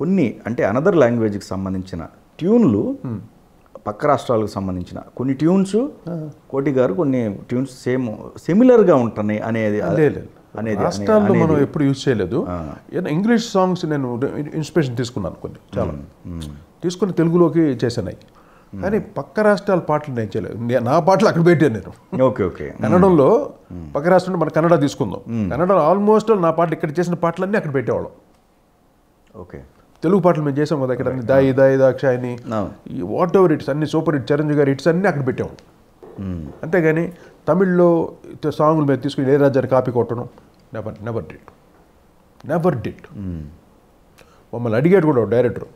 కొన్ని అంటే అనదర్ లాంగ్వేజ్కి సంబంధించిన ట్యూన్లు hmm. పక్క రాష్ట్రాలకు సంబంధించిన కొన్ని ట్యూన్స్ కోటి గారు కొన్ని ట్యూన్స్ సేమ్ సిమిలర్గా ఉంటున్నాయి అనేది అనేది రాష్ట్రాల్లో మనం ఎప్పుడు యూజ్ చేయలేదు ఇంగ్లీష్ సాంగ్స్ నేను ఇన్స్పిరేషన్ తీసుకున్నాను కొన్ని hmm, చాలా hmm. తీసుకుని తెలుగులోకి చేశాను కానీ పక్క రాష్ట్రాల పాటలు నేను చేయలేదు నా పాటలు అక్కడ పెట్టాను నేను ఓకే ఓకే కన్నడంలో పక్క రాష్ట్రంలో మన కన్నడ తీసుకుందాం కన్నడ ఆల్మోస్ట్ నా పాటలు ఇక్కడ చేసిన పాటలన్నీ అక్కడ పెట్టేవాళ్ళం ఓకే తెలుగు పాటలు మేము చేసాం కదా ఇక్కడ అన్ని దాయి దాయి దాక్ష అని వాట్ ఎవర్ ఇట్స్ అన్ని సూపర్ హిట్ చరంజీవి గారి హిట్స్ అన్ని అక్కడ పెట్టాము hmm. అంతేగాని తమిళ్లో సాంగ్లు మేము తీసుకుని ఇళయరాజాని కాపీ కొట్టడం never never did never did మమ్మల్ని అడిగాడు కూడా డైరెక్టర్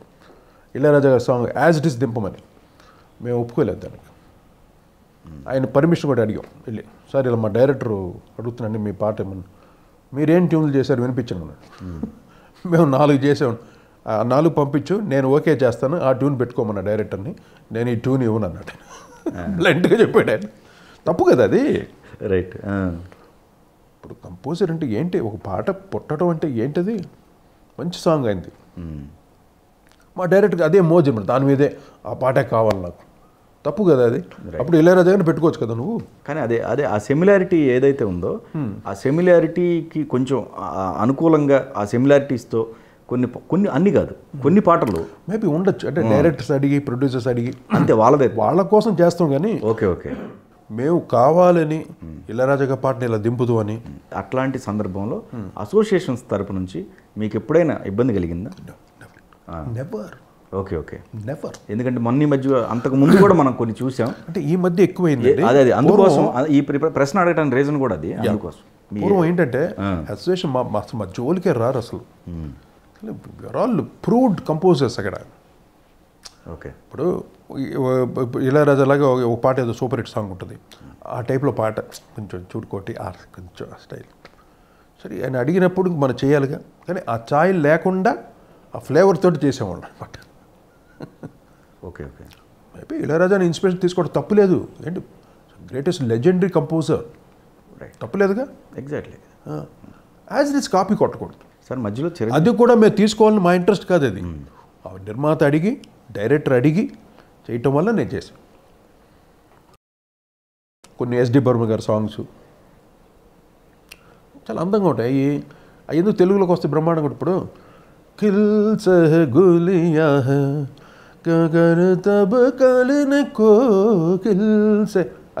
ఇళయరాజా గారి సాంగ్ యాజ్ ఇట్ ఇస్ దింపమని మేము ఒప్పుకోలేదు దానికి hmm. ఆయన పర్మిషన్ కూడా అడిగాం వెళ్ళి సార్ ఇలా మా డైరెక్టర్ అడుగుతున్నాను మీ పాట ఏమన్నా మీరేం ట్యూన్లు చేశారు వినిపించండి hmm. మేము నాలుగు చేసాము నాలుగు పంపించు నేను ఓకే చేస్తాను ఆ ట్యూన్ పెట్టుకోమన్నా డైరెక్టర్ని నేను ఈ ట్యూన్ ఇవ్వను అన్నాడు బ్లంట్గా చెప్పాడు తప్పు కదా అది రైట్ ఇప్పుడు కంపోజర్ అంటే ఏంటి ఒక పాట పుట్టడం అంటే ఏంటిది మంచి సాంగ్ అయింది మా డైరెక్ట్గా అదే మోజ్ అనమాట దాని మీదే ఆ పాటే కావాలి నాకు తప్పు కదా అది అప్పుడు ఇళయరాజా గారిని పెట్టుకోవచ్చు కదా నువ్వు కానీ అదే అదే ఆ సిమిలారిటీ ఏదైతే ఉందో hmm. ఆ సిమిలారిటీకి కొంచెం అనుకూలంగా ఆ సిమిలారిటీస్తో కొన్ని కొన్ని అన్ని కాదు కొన్ని పాటలు మేబీ ఉండొచ్చు అంటే డైరెక్టర్స్ అడిగి ప్రొడ్యూసర్స్ అడిగి అంతే వాళ్ళదే వాళ్ళ కోసం చేస్తాం కానీ ఓకే ఓకే మేము కావాలని ఇళ్ళరాజగా పాటను ఇలా దింపుదు అని అట్లాంటి సందర్భంలో అసోసియేషన్స్ తరపు నుంచి మీకు ఎప్పుడైనా ఇబ్బంది కలిగిందా నెవర్ ఓకే ఓకే నెవర్ ఎందుకంటే మొన్న ఈ మధ్య అంతకు ముందు కూడా మనం కొన్ని చూసాం అంటే ఈ మధ్య ఎక్కువైంది అదే అదే అందుకోసం ఈ ప్రశ్న అడగడానికి రీజన్ కూడా అది అందుకోసం ఏంటంటే అసోసియేషన్ మా మా జోలికే రారు అసలు ఆల్ ప్రూవ్డ్ కంపోజర్స్ అక్కడ ఓకే ఇప్పుడు ఇలరాజా లాగా ఒక పాట ఏదో సూపర్ హిట్ సాంగ్ ఉంటుంది ఆ టైప్లో పాట కొంచెం చూడుకోటి ఆ కొంచెం స్టైల్ సరే ఆయన అడిగినప్పుడు మనం చేయాలిగా కానీ ఆ ఛాయ్ లేకుండా ఆ ఫ్లేవర్ తోటి చేసేవాళ్ళం అనమాట ఓకే ఓకే మేబీ ఇళయరాజాని ఇన్స్పిరేషన్ తీసుకోవడం తప్పులేదు ఏంటి గ్రేటెస్ట్ లెజెండరీ కంపోజర్ తప్పులేదుగా ఎగ్జాక్ట్లీ యాజ్ ఇట్స్ కాపీ కొట్టకూడదు సార్ మధ్యలో అది కూడా మేము తీసుకోవాలని మా ఇంట్రెస్ట్ కాదు అది నిర్మాత అడిగి డైరెక్టర్ అడిగి చేయటం వల్ల నేను చేశాను కొన్ని ఎస్డి బర్మ గారి సాంగ్స్ చాలా అందంగా ఉంటాయి అవి ఎందుకు తెలుగులోకి వస్తే బ్రహ్మాండంగా ఇప్పుడు గులియా కలిన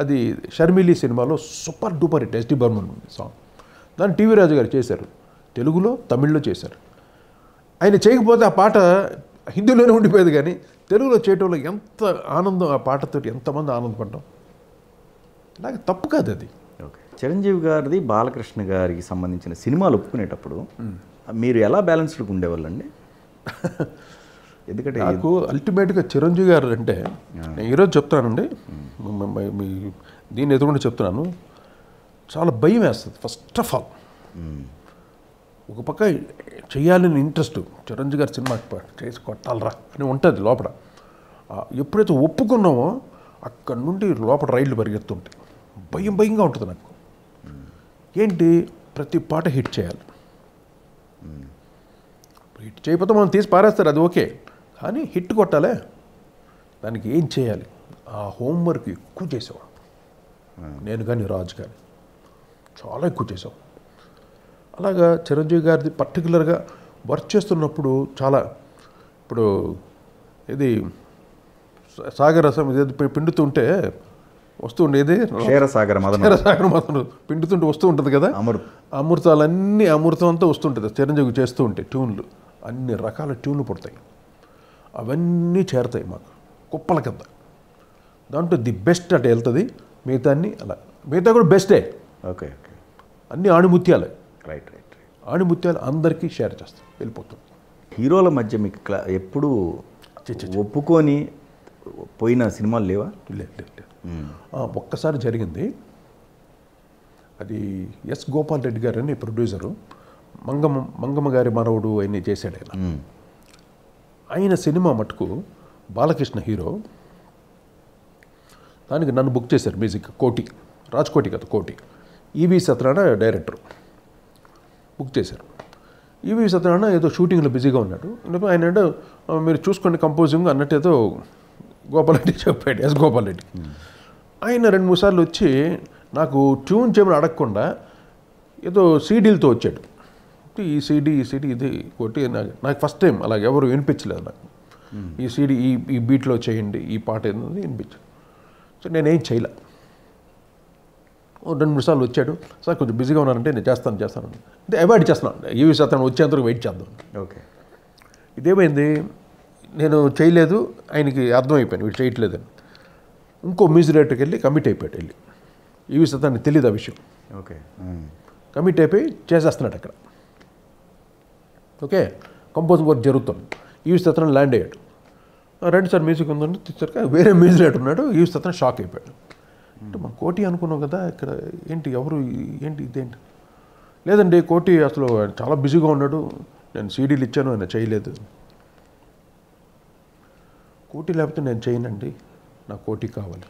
అది షర్మిలీ సినిమాలో super duper hit SD Burman song దాన్ని టీవీ రాజు గారు చేశారు తెలుగులో తమిళ్లో చేశారు ఆయన చేయకపోతే ఆ పాట హిందీలోనే ఉండిపోయేది కానీ తెలుగులో చేయటంలో ఎంత ఆనందం ఆ పాటతో ఎంతమంది ఆనందపడ్డాం నాకు తప్పు కాదు అది ఓకే చిరంజీవి గారిది బాలకృష్ణ గారికి సంబంధించిన సినిమాలు ఒప్పుకునేటప్పుడు మీరు ఎలా బ్యాలెన్స్డ్గా ఉండేవాళ్ళండి ఎందుకంటే నాకు అల్టిమేట్గా చిరంజీవి గారు అంటే నేను ఈరోజు చెప్తానండి మీ దీన్ని ఎదురుకుండా చెప్తున్నాను చాలా భయం వేస్తుంది ఫస్ట్ ఆఫ్ ఆల్ ఒక పక్క చేయాలని ఇంట్రెస్ట్ చిరంజీవి గారి సినిమా చేసి కొట్టాలరా అని ఉంటుంది లోపల ఎప్పుడైతే ఒప్పుకున్నామో అక్కడ నుండి లోపల రైళ్లు పరిగెత్తుంటాయి భయం భయంగా ఉంటుంది నాకు ఏంటి ప్రతి పాట హిట్ చేయాలి హిట్ చేయకపోతే మనం తీసి పారేస్తారు అది ఓకే కానీ హిట్ కొట్టాలే దానికి ఏం చేయాలి ఆ హోంవర్క్ ఎక్కువ చేసావు నేను కానీ రాజు కానీ చాలా ఎక్కువ చేసావు అలాగా చిరంజీవి గారిది పర్టికులర్గా వర్క్ చేస్తున్నప్పుడు చాలా ఇప్పుడు ఇది సాగరసం ఇది పిండుతుంటే వస్తూ ఉండేది క్షీరసాగర క్షీరసాగర మదన పిండుతుంటే వస్తూ ఉంటుంది కదా అమృత అమృతాలన్నీ అమృతం అంతా వస్తుంటుంది చిరంజీవి చేస్తూ ఉంటాయి ట్యూన్లు అన్ని రకాల ట్యూన్లు పుడతాయి అవన్నీ చేరతాయి మాకు కుప్పల కింద దాంట్లో ది బెస్ట్ అటు వెళ్తుంది మిగతా అన్నీ అలా మిగతా కూడా బెస్టే ఓకే ఓకే అన్నీ ఆణిముత్యాలే రైట్ రైట్ ముత్యాలు అందరికీ షేర్ చేస్తాం వెళ్ళిపోతుంది హీరోల మధ్య మీకు ఎప్పుడు ఒప్పుకొని పోయిన సినిమాలు లేవా లేదు లేదు ఒక్కసారి జరిగింది అది ఎస్ గోపాల్ రెడ్డి గారు అని ప్రొడ్యూసరు మంగమ్మ మంగమ్మ గారి మనవుడు అని చేశాడు ఆయన ఆయన సినిమా మటుకు బాలకృష్ణ హీరో దానికి నన్ను బుక్ చేశారు మ్యూజిక్ కోటి రాజ్కోటి కదా కోటి ఈవి సత్రాన డైరెక్టర్ బుక్ చేశారు ఈవి సత్యనారాయణ ఏదో షూటింగ్లో బిజీగా ఉన్నాడు ఆయన అంటే మీరు చూసుకోండి కంపోజింగ్ అన్నట్టు ఏదో గోపాలరెడ్డి చెప్పాడు ఎస్ గోపాలరెడ్డి ఆయన రెండు మూడు సార్లు వచ్చి నాకు ట్యూన్ చేయమని అడగకుండా ఏదో సీడీలతో వచ్చాడు ఈ సీడీ ఈ సీడీ ఇది కొట్టి నాకు నాకు ఫస్ట్ టైం అలాగే ఎవరు వినిపించలేదు నాకు ఈ సీడీ ఈ ఈ బీట్లో చేయండి ఈ పాట ఏంటది వినిపించదు సో నేనేం చేయలే రెండు మూడు సార్లు వచ్చాడు సార్ కొంచెం బిజీగా ఉన్నారంటే నేను చేస్తాను చేస్తాను అంటే అవాయిడ్ చేస్తున్నాను అతను శాతం వచ్చేంతవరకు వెయిట్ చేద్దాం ఓకే ఇదేమైంది నేను చేయలేదు ఆయనకి అర్థమైపోయాను వీడు చేయట్లేదని ఇంకో మ్యూజిలేటర్కి వెళ్ళి కమిట్ అయిపోయాడు వెళ్ళి విషయం శాతానికి తెలియదు ఆ విషయం ఓకే కమిట్ అయిపోయి చేసేస్తున్నాడు అక్కడ ఓకే కంపోజింగ్ వర్క్ జరుగుతుంది ఈవి శాతం ల్యాండ్ అయ్యాడు రెండు సార్ మ్యూజిక్ ఉందంటే తీసరిక వేరే మ్యూజిలేటర్ ఉన్నాడు ఈవి శాతం షాక్ అయిపోయాడు అంటే మనం కోటి అనుకున్నాం కదా ఇక్కడ ఏంటి ఎవరు ఏంటి ఇదేంటి లేదండి కోటి అసలు చాలా బిజీగా ఉన్నాడు నేను సీడీలు ఇచ్చాను ఆయన చేయలేదు కోటి లేకపోతే నేను చేయనండి నా కోటి కావాలి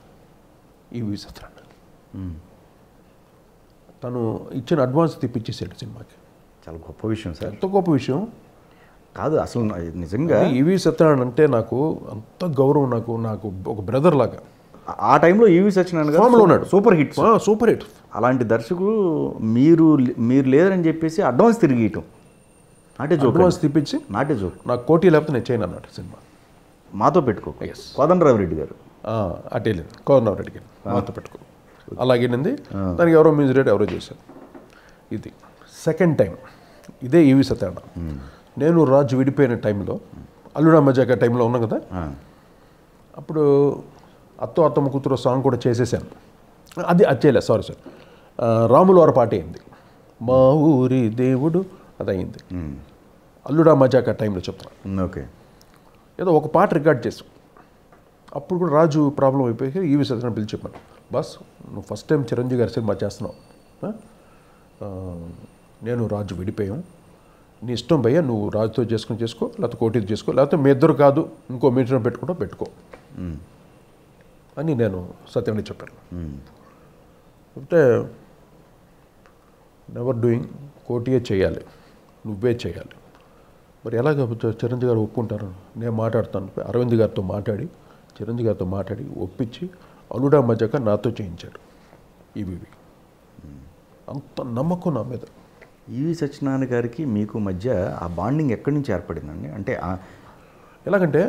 ఈ సత్రాన్ని తను ఇచ్చిన అడ్వాన్స్ తెప్పించేసాడు సినిమాకి చాలా గొప్ప విషయం సార్ ఎంత గొప్ప విషయం కాదు అసలు నిజంగా ఈవి సత్యనారాయణ అంటే నాకు అంత గౌరవం నాకు నాకు ఒక బ్రదర్ లాగా ఆ టైంలో ఈవి సత్యనారాయణ కదా ఉన్నాడు సూపర్ హిట్ సూపర్ హిట్ అలాంటి దర్శకుడు మీరు మీరు లేదని చెప్పేసి అడ్వాన్స్ తిరిగి నాటే జోక్ అడ్వాన్స్ తిప్పించి నాటే జోక్ నాకు కోటి లేకపోతే నేను చేయను అన్నట్టు సినిమా మాతో పెట్టుకో కోదండరావు రెడ్డి గారు అటే లేదు కోదండరావు రెడ్డి గారు మాతో పెట్టుకో అలాగేనంది దానికి ఎవరో మ్యూజిక్ రేట్ ఎవరో చేశారు ఇది సెకండ్ టైం ఇదే ఈవి సత్యాన నేను రాజు విడిపోయిన టైంలో అల్లుడా మజాక టైంలో ఉన్నాం కదా అప్పుడు అత్తో అత్తమ్మ కూతురు సాంగ్ కూడా చేసేసాను అది అది చేయలేదు సారీ సార్ రాములు వారి పాట అయింది మా ఊరి దేవుడు అది అయింది అల్లుడా మజాక టైంలో చెప్తాను ఓకే ఏదో ఒక పాట రికార్డ్ చేసాం అప్పుడు కూడా రాజు ప్రాబ్లం అయిపోయి ఈ సత్యన పిలిచి చెప్పాను బస్ నువ్వు ఫస్ట్ టైం చిరంజీవి గారి సినిమా చేస్తున్నావు నేను రాజు విడిపోయాం నీ ఇష్టం భయ్య నువ్వు రాజుతో చేసుకుని చేసుకో లేకపోతే కోటీతో చేసుకో లేకపోతే మీ ఇద్దరు కాదు ఇంకో మీటర్ పెట్టుకుంటా పెట్టుకో అని నేను సత్యండి చెప్పాను చెప్తే నెవర్ డూయింగ్ కోటియే చేయాలి నువ్వే చేయాలి మరి ఎలాగ చిరంజీవి గారు ఒప్పుకుంటారు నేను మాట్లాడతాను అరవింద్ గారితో మాట్లాడి చిరంజీవి గారితో మాట్లాడి ఒప్పించి అనుడా మధ్యక నాతో చేయించాడు ఈవీవి అంత నమ్మకం నా మీద ఈవి సత్యనారాయణ గారికి మీకు మధ్య ఆ బాండింగ్ ఎక్కడి నుంచి ఏర్పడిందండి అంటే ఎలాగంటే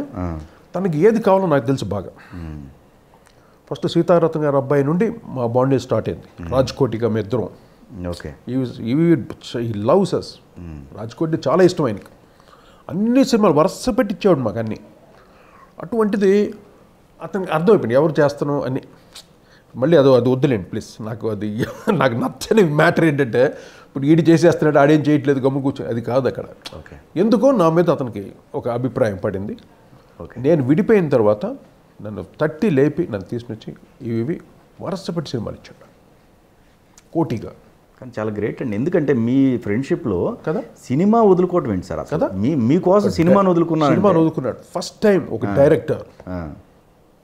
తనకి ఏది కావాలో నాకు తెలుసు బాగా ఫస్ట్ సీతారత్న గారి అబ్బాయి నుండి మా బాండేజ్ స్టార్ట్ అయింది రాజ్కోటిగా మేద్దరం ఓకే ఇవి ఈ లవ్స్ అస్ రాజ్కోటి చాలా ఇష్టం ఆయనకి అన్ని సినిమాలు వరుస పెట్టించేవాడు మాకు అన్నీ అటువంటిది అతనికి అర్థమైపోయింది ఎవరు చేస్తాను అని మళ్ళీ అదో అది వద్దులేండి ప్లీజ్ నాకు అది నాకు నచ్చని మ్యాటర్ ఏంటంటే ఇప్పుడు ఈడు చేసేస్తున్నాడు ఆడేం చేయట్లేదు గమ్ము కూర్చో అది కాదు అక్కడ ఓకే ఎందుకో నా మీద అతనికి ఒక అభిప్రాయం పడింది నేను విడిపోయిన తర్వాత నన్ను తట్టి లేపి నన్ను తీసుకొచ్చి ఇవి వరసపెట్టి సినిమాలు ఇచ్చాడు కోటిగా కానీ చాలా గ్రేట్ అండి ఎందుకంటే మీ ఫ్రెండ్షిప్లో కదా సినిమా వదులుకోవటం ఏంటి సార్ కదా మీ మీకోసం సినిమాను వదులుకున్నాడు సినిమాను వదులుకున్నాడు ఫస్ట్ టైం ఒక డైరెక్టర్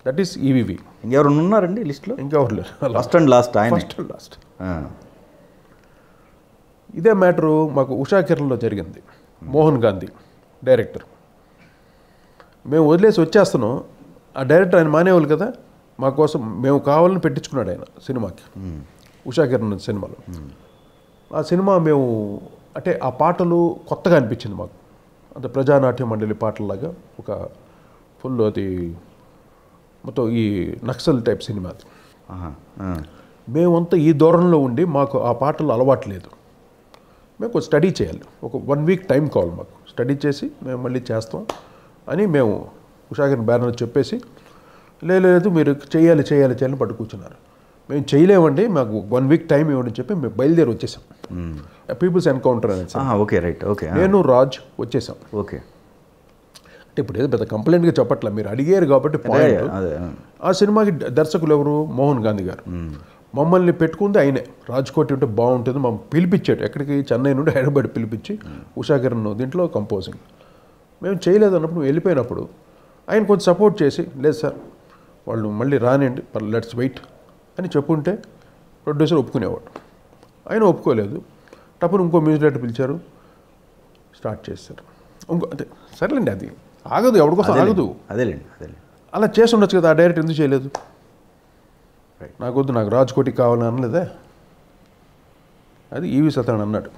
దట్ ఈస్ ఈవీవి ఇంకెవరు ఉన్నారండి లిస్ట్లో ఇంకెవరు లేరు లాస్ట్ అండ్ లాస్ట్ ఆయన ఫస్ట్ అండ్ లాస్ట్ ఇదే మ్యాటరు మాకు ఉషా కిరణ్లో జరిగింది మోహన్ గాంధీ డైరెక్టర్ మేము వదిలేసి వచ్చేస్తున్నాం ఆ డైరెక్టర్ ఆయన మానేవాళ్ళు కదా మా కోసం మేము కావాలని పెట్టించుకున్నాడు ఆయన సినిమాకి ఉషా కిరణ్ సినిమాలో ఆ సినిమా మేము అంటే ఆ పాటలు కొత్తగా అనిపించింది మాకు అంటే ప్రజానాట్య మండలి పాటలలాగా ఒక ఫుల్ అది మొత్తం ఈ నక్సల్ టైప్ సినిమా అది మేమంతా ఈ దూరంలో ఉండి మాకు ఆ పాటలు అలవాట్లేదు మేము స్టడీ చేయాలి ఒక వన్ వీక్ టైం కావాలి మాకు స్టడీ చేసి మేము మళ్ళీ చేస్తాం అని మేము ఉషాకిరణ్ బ్యానర్ చెప్పేసి లేదు మీరు చేయాలి చేయాలి చేయాలని పట్టు కూర్చున్నారు మేము చేయలేమండి మాకు వన్ వీక్ టైం ఇవ్వండి చెప్పి మేము బయలుదేరి వచ్చేసాం పీపుల్స్ hmm. ఎన్కౌంటర్ అనేది ఓకే రైట్ ఓకే నేను రాజ్ వచ్చేసాం ఓకే అంటే ఇప్పుడు ఏదో పెద్ద కంప్లైంట్గా చెప్పట్లే మీరు అడిగారు కాబట్టి పాయింట్ ఆ సినిమాకి దర్శకులు ఎవరు మోహన్ గాంధీ గారు hmm. మమ్మల్ని పెట్టుకుంది ఆయనే కోటి ఉంటే బాగుంటుంది మమ్మల్ని పిలిపించాడు ఎక్కడికి చెన్నై నుండి హైదరాబాద్ పిలిపించి ఉషాకిరణ్ దీంట్లో కంపోజింగ్ మేము చేయలేదు అన్నప్పుడు వెళ్ళిపోయినప్పుడు ఆయన కొంచెం సపోర్ట్ చేసి లేదు సార్ వాళ్ళు మళ్ళీ రానండి పర్ లెట్స్ వెయిట్ అని చెప్పుంటే ప్రొడ్యూసర్ ఒప్పుకునేవాడు ఆయన ఒప్పుకోలేదు టప్పుడు ఇంకో మ్యూజిక్ డైరెక్టర్ పిలిచారు స్టార్ట్ చేశారు ఇంకో అదే సరేలేండి అది ఆగదు ఎవరికోసం ఆగదు అదేలేండి అదేలేండి అలా చేసి ఉండొచ్చు కదా ఆ డైరెక్ట్ ఎందుకు చేయలేదు వద్దు నాకు రాజ్కోటి కావాలని అనలేదే అది ఈవి సత్యనారాయణ అన్నాడు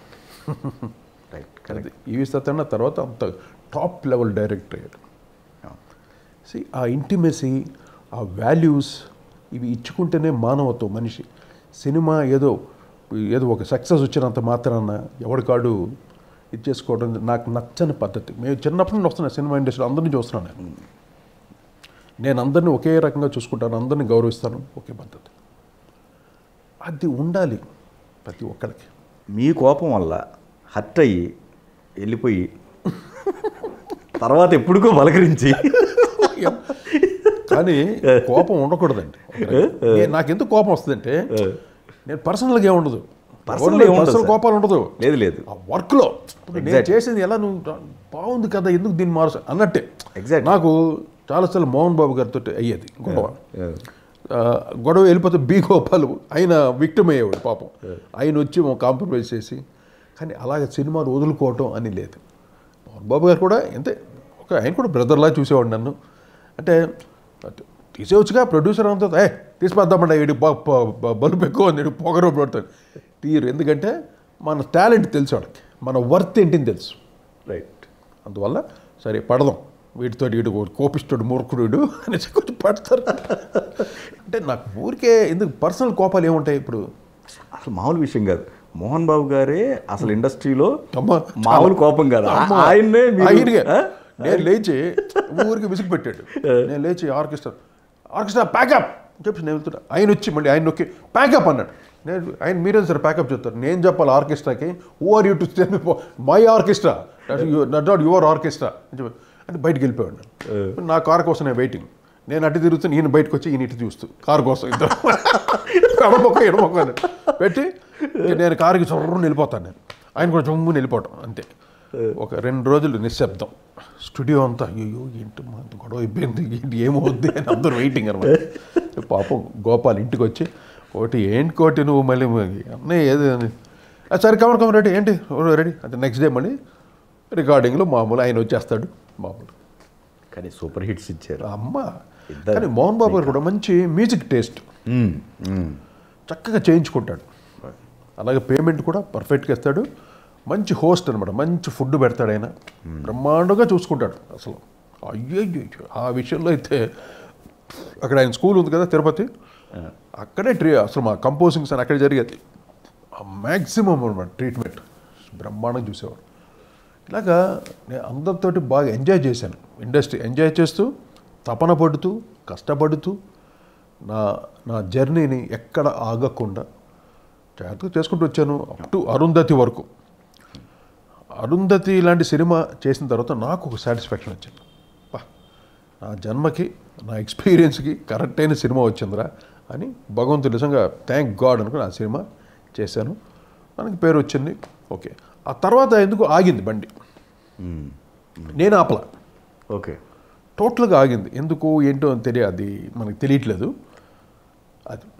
రైట్ ఈవి సత్యన్న తర్వాత అంత టాప్ లెవెల్ డైరెక్టర్ అయ్యాడు ఆ ఇంటిమెసీ ఆ వాల్యూస్ ఇవి ఇచ్చుకుంటేనే మానవత్వం మనిషి సినిమా ఏదో ఏదో ఒక సక్సెస్ వచ్చినంత మాత్రాన ఎవడికాడు ఇది చేసుకోవడం నాకు నచ్చని పద్ధతి మేము చిన్నప్పటి నుండి వస్తున్నాను సినిమా ఇండస్ట్రీలో అందరినీ చూస్తున్నాను నేను నేను అందరినీ ఒకే రకంగా చూసుకుంటాను అందరినీ గౌరవిస్తాను ఒకే పద్ధతి అది ఉండాలి ప్రతి ఒక్కరికి మీ కోపం వల్ల హర్ట్ అయ్యి వెళ్ళిపోయి తర్వాత ఎప్పుడుకో బలకరించి కానీ కోపం ఉండకూడదండి నాకెందుకు కోపం వస్తుందంటే నేను పర్సనల్గా ఏముండదు పర్సనల్ కోపాలు ఉండదు లేదు లేదు ఆ వర్క్లో నేను చేసింది ఎలా నువ్వు బాగుంది కదా ఎందుకు దీన్ని మారుస అన్నట్టే ఎగ్జాక్ట్ నాకు చాలాసార్లు మోహన్ బాబు గారితో అయ్యేది గొడవ గొడవ వెళ్ళిపోతే బీ గోపాలు ఆయన విక్టిమ్ అయ్యేవాడు పాపం ఆయన వచ్చి కాంప్రమైజ్ చేసి కానీ అలాగే సినిమాలు వదులుకోవటం అని లేదు మోహన్ బాబు గారు కూడా ఎంతే ఒక ఆయన కూడా బ్రదర్లా చూసేవాడు నన్ను అంటే తీసేవచ్చుగా ప్రొడ్యూసర్ అంతా ఏ తీసిపోద్దామండి వీడి బలుపు ఎక్కువ వీడు పొగరు పడుతుంది తీరు ఎందుకంటే మన టాలెంట్ తెలుసు వాడికి మన వర్త్ ఏంటిని తెలుసు రైట్ అందువల్ల సరే పడదాం వీటితో వీడు కోపిస్తాడు మూర్ఖుడు అనేసి కొంచెం పడతారు అంటే నాకు ఊరికే ఎందుకు పర్సనల్ కోపాలు ఏముంటాయి ఇప్పుడు అసలు మామూలు విషయం కాదు మోహన్ బాబు గారే అసలు ఇండస్ట్రీలో మామూలు కోపం కాదు ఆయన్నే నేను లేచి ఊరికి విసుగు పెట్టాడు నేను లేచి ఆర్కెస్ట్రా ఆర్కెస్ట్రా ప్యాకప్ చెప్పి నేను వెళ్తున్నా ఆయన వచ్చి మళ్ళీ ఆయన నొక్కి ప్యాకప్ అన్నాడు నేను ఆయన మీరే సార్ ప్యాకప్ చెప్తారు నేను చెప్పాలి ఆర్కెస్ట్రాకి oh are you to my orchestra not not your orchestra అని చెప్పి అంటే బయటకు వెళ్ళిపోయాడు నా కార్ కోసం నేను వెయిటింగ్ నేను అటు తిరుగుతాను ఈయన బయటకు వచ్చి ఈయన ఇటు చూస్తూ కార్ కోసం ఇద్దరు ఎడమొక్క పెట్టి నేను కారుకి చొర్రని వెళ్ళిపోతాను నేను ఆయన కూడా జమ్ము వెళ్ళిపోవటం అంతే ఒక రెండు రోజులు నిశ్శబ్దం స్టూడియో అంతా అయ్యో ఏంటి అంత గొడవ అయిపోయింది ఏంటి ఏమవుద్ది అని అందరూ వెయిటింగ్ అనమాట పాపం గోపాల్ ఇంటికి వచ్చి ఒకటి ఏంటి కోటి నువ్వు మళ్ళీ అన్నీ ఏది అని సరే కమర్ కమర్ రెడీ ఏంటి రెడీ అంటే నెక్స్ట్ డే మళ్ళీ రికార్డింగ్లో మామూలు ఆయన వచ్చేస్తాడు మామూలు కానీ సూపర్ హిట్స్ ఇచ్చారు అమ్మ కానీ మోహన్ బాబు గారు కూడా మంచి మ్యూజిక్ టేస్ట్ చక్కగా చేయించుకుంటాడు అలాగే పేమెంట్ కూడా పర్ఫెక్ట్గా ఇస్తాడు మంచి హోస్ట్ అనమాట మంచి ఫుడ్ పెడతాడు ఆయన బ్రహ్మాండంగా చూసుకుంటాడు అసలు అయ్యో ఆ విషయంలో అయితే అక్కడ ఆయన స్కూల్ ఉంది కదా తిరుపతి అక్కడే ట్రీ అసలు మా కంపోజింగ్స్ అని అక్కడ జరిగేది మ్యాక్సిమం అనమాట ట్రీట్మెంట్ బ్రహ్మాండంగా చూసేవాడు ఇలాగా నేను అందరితో బాగా ఎంజాయ్ చేశాను ఇండస్ట్రీ ఎంజాయ్ చేస్తూ తపన పడుతూ కష్టపడుతూ నా నా జర్నీని ఎక్కడ ఆగకుండా జాగ్రత్తగా చేసుకుంటూ వచ్చాను అప్ టు అరుంధతి వరకు అరుంధతి లాంటి సినిమా చేసిన తర్వాత నాకు ఒక సాటిస్ఫాక్షన్ వచ్చింది నా జన్మకి నా ఎక్స్పీరియన్స్కి కరెక్ట్ అయిన సినిమా వచ్చిందిరా అని భగవంతుడు నిజంగా థ్యాంక్ గాడ్ అనుకుని ఆ సినిమా చేశాను మనకి పేరు వచ్చింది ఓకే ఆ తర్వాత ఎందుకు ఆగింది బండి నేను ఆపల ఓకే టోటల్గా ఆగింది ఎందుకు ఏంటో అని తెలియదు అది మనకు తెలియట్లేదు అది